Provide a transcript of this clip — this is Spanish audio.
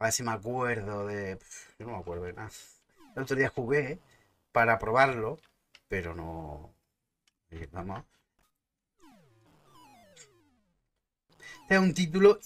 A ver si me acuerdo de... Yo no me acuerdo de nada. El otro día jugué para probarlo, pero no... Vamos. Eh, es un título